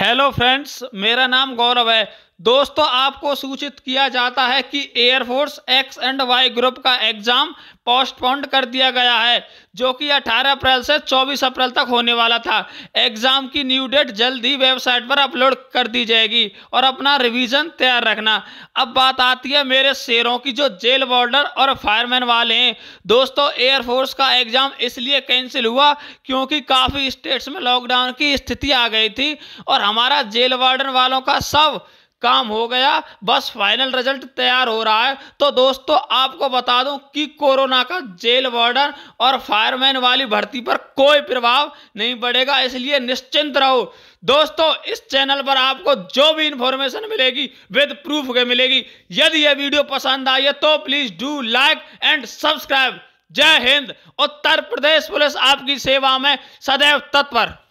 hello friends मेरा नाम गौरव है दोस्तों आपको सूचित किया जाता है कि air force X and Y group का एग्जाम पोस्टपोन्ड कर दिया गया है जो कि 18 अप्रैल से 24 अप्रैल तक होने वाला था एग्जाम की न्यू डेट जल्द ही वेबसाइट पर अपलोड कर दी जाएगी और अपना रिवीजन तैयार रखना अब बात आती है मेरे शेरों की जो जेल बॉर्डर और फायरमैन वाले हैं दोस्तों एयरफोर्स का एग्जाम इसलिए कैंसिल हुआ क्योंकि काफ़ी स्टेट्स में लॉकडाउन की स्थिति आ गई थी और हमारा जेल वार्डन वालों का सब काम हो गया बस फाइनल रिजल्ट तैयार हो रहा है तो दोस्तों आपको बता दूं कि कोरोना का जेल वार्डन और फायरमैन वाली भर्ती पर कोई प्रभाव नहीं पड़ेगा इसलिए निश्चिंत रहो दोस्तों इस चैनल पर आपको जो भी इंफॉर्मेशन मिलेगी विद प्रूफ के मिलेगी यदि यह वीडियो पसंद आई है तो please do like and subscribe जय हिंद उत्तर प्रदेश पुलिस आपकी सेवा में सदैव तत्पर